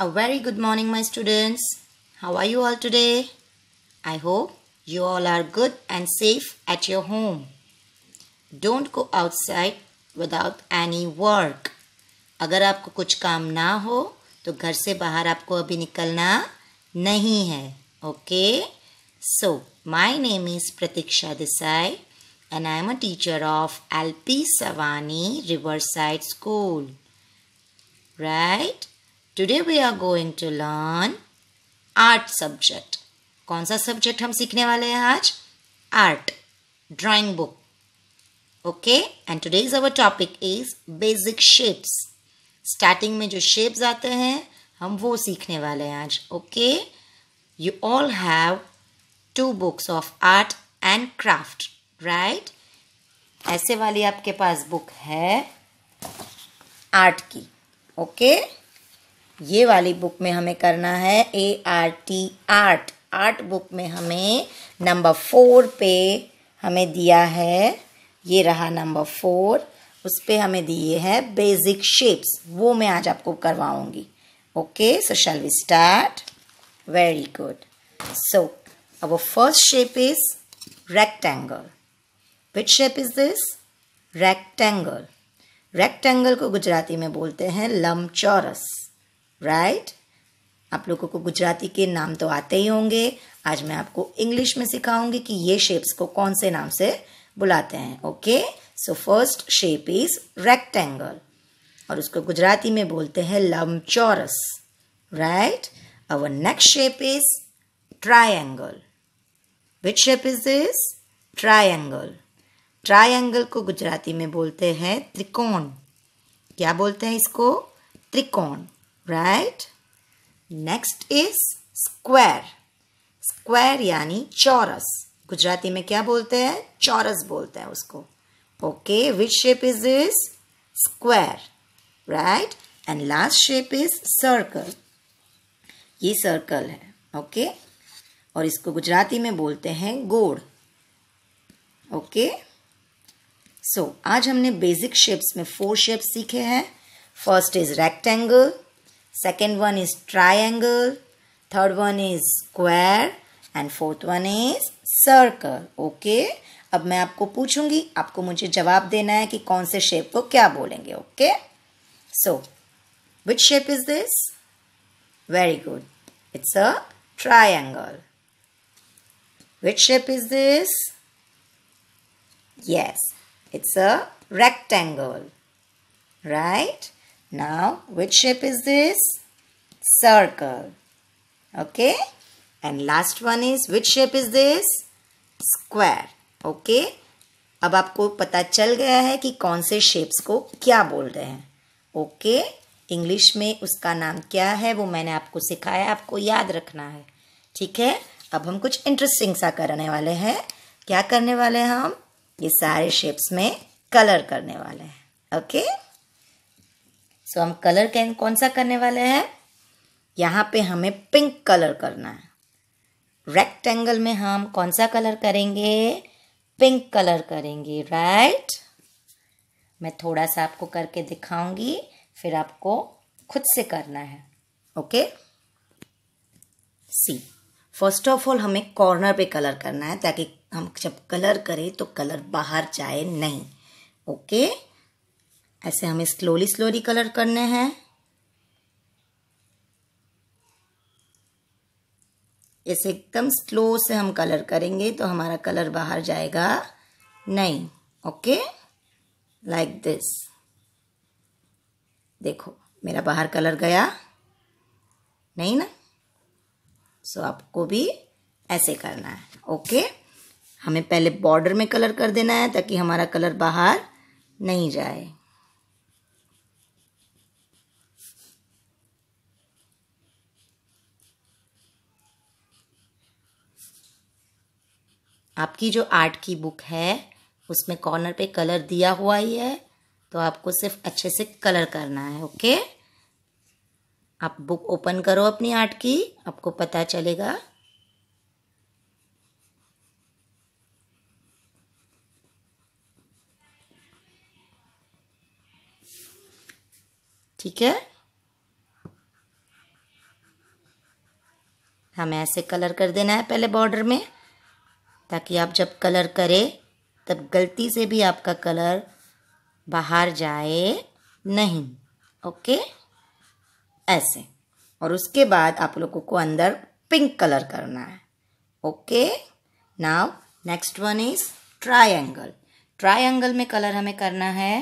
A very good morning my students. How are you all today? I hope you all are good and safe at your home. Don't go outside without any work. अगर आपको कुछ काम ना हो तो घर से बाहर आपको अभी निकलना नहीं है okay so my name is Pratiksha Desai and I am a teacher of LP Savani river side school right today we are going to learn art subject कौन सा सब्जेक्ट हम सीखने वाले हैं आज art drawing book okay and is our topic is basic shapes स्टार्टिंग में जो शेप्स आते हैं हम वो सीखने वाले हैं आज okay you all have two books of art and craft right ऐसे वाली आपके पास बुक है आर्ट की ओके okay? ये वाली बुक में हमें करना है A R T art art book में हमें नंबर फोर पे हमें दिया है ये रहा नंबर फोर उस पर हमें दिए है बेसिक शेप्स वो मैं आज आपको करवाऊंगी okay so shall we start very good so अब first shape is rectangle which shape is this rectangle rectangle को गुजराती में बोलते हैं लम चौरस राइट आप लोगों को गुजराती के नाम तो आते ही होंगे आज मैं आपको इंग्लिश में सिखाऊंगी कि ये शेप्स को कौन से नाम से बुलाते हैं okay so first shape is rectangle और उसको गुजराती में बोलते हैं लम चौरस right our next shape is triangle which shape is this triangle triangle को गुजराती में बोलते हैं त्रिकोण क्या बोलते हैं इसको त्रिकोण right next is square square यानी चौरस गुजराती में क्या बोलते हैं चौरस बोलते हैं उसको okay which shape is is square right and last shape is circle ये सर्कल है ओके okay? और इसको गुजराती में बोलते हैं गोड़ ओके सो आज हमने बेसिक शेप्स में फोर शेप्स सीखे हैं first is rectangle second one is triangle third one is square and fourth one is circle okay अब मैं आपको पूछूंगी आपको मुझे जवाब देना है कि कौन से शेप को क्या बोलेंगे okay so which shape is this very good it's a triangle which shape is this yes it's a rectangle right Now, which shape is this? Circle. Okay. And last one is, which shape is this? Square. Okay. अब आपको पता चल गया है कि कौन से shapes को क्या बोल रहे हैं ओके okay? इंग्लिश में उसका नाम क्या है वो मैंने आपको सिखाया आपको याद रखना है ठीक है अब हम कुछ इंटरेस्टिंग सा करने वाले हैं क्या करने वाले हैं हम ये सारे शेप्स में कलर करने वाले हैं ओके okay? सो so, हम कलर कैन कौन सा करने वाले हैं यहाँ पे हमें पिंक कलर करना है रेक्टेंगल में हम कौन सा कलर करेंगे पिंक कलर करेंगे राइट मैं थोड़ा सा आपको करके दिखाऊंगी फिर आपको खुद से करना है okay see first of all हमें कॉर्नर पे कलर करना है ताकि हम जब कलर करें तो कलर बाहर जाए नहीं ओके okay? ऐसे हमें स्लोली स्लोली कलर करने हैं ऐसे एकदम स्लो से हम कलर करेंगे तो हमारा कलर बाहर जाएगा नहीं ओके लाइक दिस देखो मेरा बाहर कलर गया नहीं ना सो so, आपको भी ऐसे करना है ओके हमें पहले बॉर्डर में कलर कर देना है ताकि हमारा कलर बाहर नहीं जाए आपकी जो आर्ट की बुक है उसमें कॉर्नर पे कलर दिया हुआ ही है तो आपको सिर्फ अच्छे से कलर करना है ओके आप बुक ओपन करो अपनी आर्ट की आपको पता चलेगा ठीक है हमें ऐसे कलर कर देना है पहले बॉर्डर में ताकि आप जब कलर करें तब गलती से भी आपका कलर बाहर जाए नहीं ओके ऐसे और उसके बाद आप लोगों को अंदर पिंक कलर करना है okay now next one is triangle triangle में कलर हमें करना है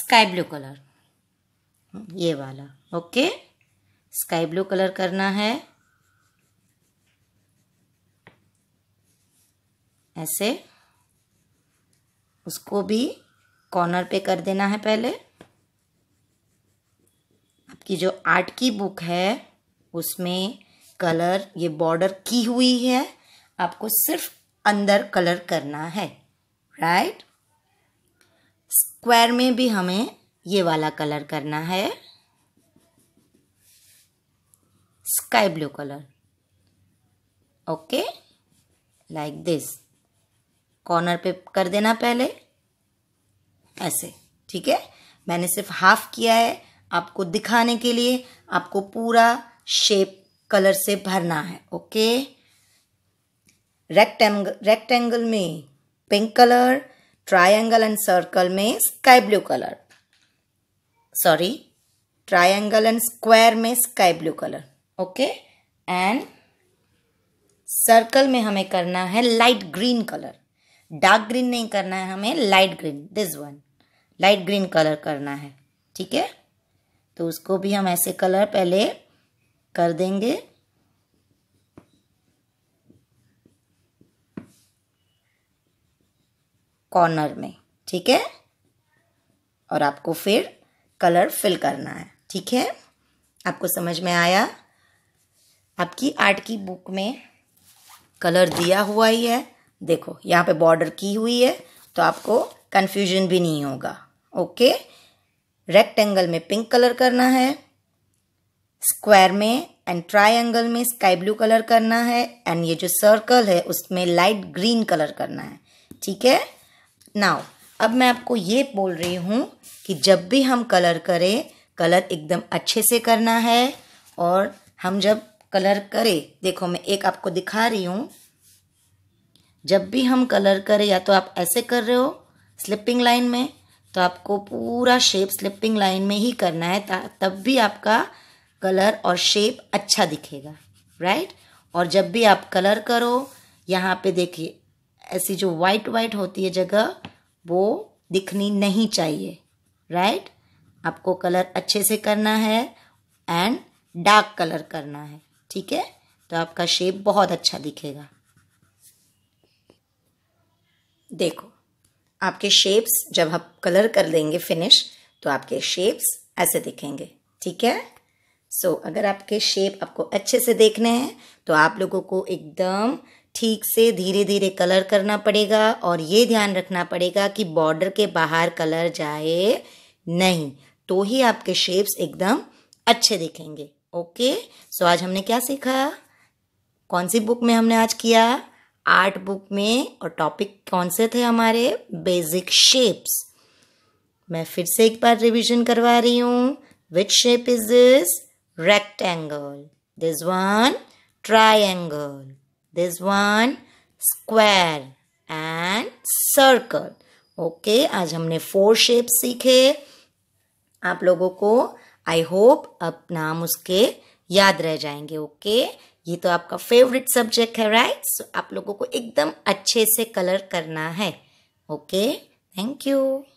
स्काई ब्लू कलर ये वाला ओके स्काई ब्लू कलर करना है ऐसे उसको भी कॉर्नर पे कर देना है पहले आपकी जो आर्ट की बुक है उसमें कलर ये बॉर्डर की हुई है आपको सिर्फ अंदर कलर करना है राइट स्क्वायर में भी हमें ये वाला कलर करना है sky blue colour okay like this corner पे कर देना पहले ऐसे ठीक है मैंने सिर्फ हाफ किया है आपको दिखाने के लिए आपको पूरा शेप कलर से भरना है ओके रेक्टेंगल रेक्टेंगल में pink colour triangle and circle में sky blue colour sorry triangle and square में sky blue colour okay and circle में हमें करना है light green colour dark green नहीं करना है हमें light green this one light green colour करना है ठीक है तो उसको भी हम ऐसे कलर पहले कर देंगे कॉर्नर में ठीक है और आपको फिर कलर फिल करना है ठीक है आपको समझ में आया आपकी आर्ट की बुक में कलर दिया हुआ ही है देखो यहाँ पे बॉर्डर की हुई है तो आपको कन्फ्यूजन भी नहीं होगा ओके रेक्टेंगल में पिंक कलर करना है स्क्वायर में एंड ट्रायंगल में स्काई ब्लू कलर करना है एंड ये जो सर्कल है उसमें लाइट ग्रीन कलर करना है ठीक है नाउ अब मैं आपको ये बोल रही हूँ कि जब भी हम कलर करें कलर एकदम अच्छे से करना है और हम जब कलर करें देखो मैं एक आपको दिखा रही हूँ जब भी हम कलर करें या तो आप ऐसे कर रहे हो स्लिपिंग लाइन में तो आपको पूरा शेप स्लिपिंग लाइन में ही करना है तब भी आपका कलर और शेप अच्छा दिखेगा राइट और जब भी आप कलर करो यहाँ पे देखिए ऐसी जो वाइट वाइट होती है जगह वो दिखनी नहीं चाहिए राइट आपको कलर अच्छे से करना है एंड डार्क कलर करना है ठीक है तो आपका शेप बहुत अच्छा दिखेगा देखो आपके शेप्स जब हम कलर कर लेंगे फिनिश तो आपके शेप्स ऐसे दिखेंगे ठीक है सो so, अगर आपके शेप आपको अच्छे से देखने हैं तो आप लोगों को एकदम ठीक से धीरे धीरे कलर करना पड़ेगा और ये ध्यान रखना पड़ेगा कि बॉर्डर के बाहर कलर जाए नहीं तो ही आपके शेप्स एकदम अच्छे दिखेंगे ओके सो so, आज हमने क्या सीखा कौन सी बुक में हमने आज किया आर्ट बुक में और टॉपिक कौन से थे हमारे बेसिक शेप्स मैं फिर से एक बार रिवीजन करवा रही हूँ which shape is this rectangle this one triangle this one square and circle okay आज हमने फोर शेप्स सीखे आप लोगों को आई होप अब नाम उसके याद रह जाएंगे ओके ये तो आपका फेवरेट सब्जेक्ट है राइट सो so, आप लोगों को एकदम अच्छे से कलर करना है ओके थैंक यू